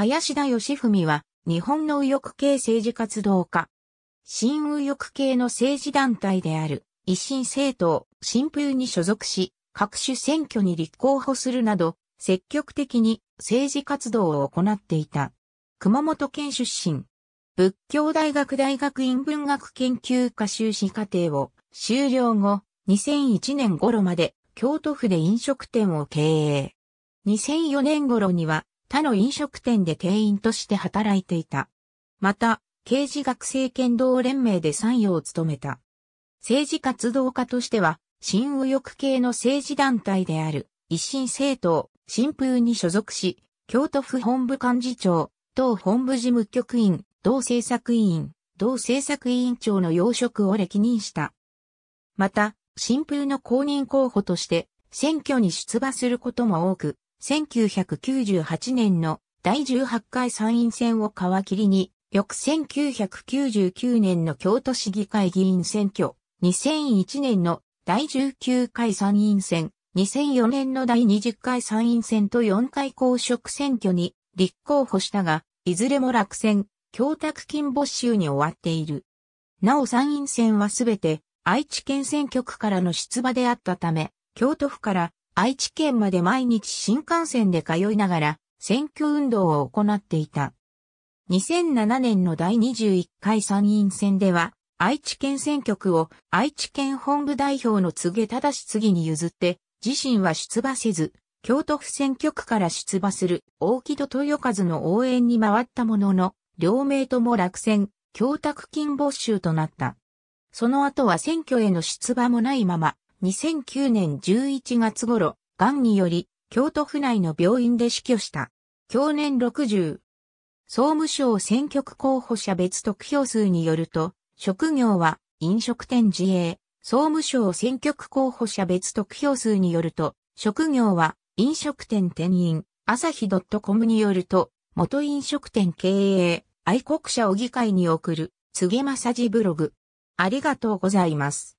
林田義文は、日本の右翼系政治活動家。新右翼系の政治団体である、維新政党、新風に所属し、各種選挙に立候補するなど、積極的に政治活動を行っていた。熊本県出身。仏教大学大学院文学研究科修士課程を修了後、2001年頃まで京都府で飲食店を経営。2004年頃には他の飲食店で経員として働いていた。また、刑事学生剣道連盟で参与を務めた。政治活動家としては、新右翼系の政治団体である、一新政党、新風に所属し、京都府本部幹事長、党本部事務局員、同政策委員、同政策委員長の要職を歴任した。また、新風の公認候補として、選挙に出馬することも多く、1998年の第18回参院選を皮切りに、翌1999年の京都市議会議員選挙、2001年の第19回参院選、2004年の第20回参院選と4回公職選挙に立候補したが、いずれも落選、供託金没収に終わっている。なお参院選はすべて愛知県選挙区からの出馬であったため、京都府から愛知県まで毎日新幹線で通いながら選挙運動を行っていた。2007年の第21回参院選では、愛知県選挙区を愛知県本部代表の告げただし次に譲って、自身は出馬せず、京都府選挙区から出馬する大木戸豊和の応援に回ったものの、両名とも落選、供託金没収となった。その後は選挙への出馬もないまま、2009年11月頃、癌により、京都府内の病院で死去した。去年60。総務省選挙区候補者別得票数によると、職業は飲食店自営。総務省選挙区候補者別得票数によると、職業は飲食店店員。朝日 .com によると、元飲食店経営、愛国者を議会に送る、告げまさじブログ。ありがとうございます。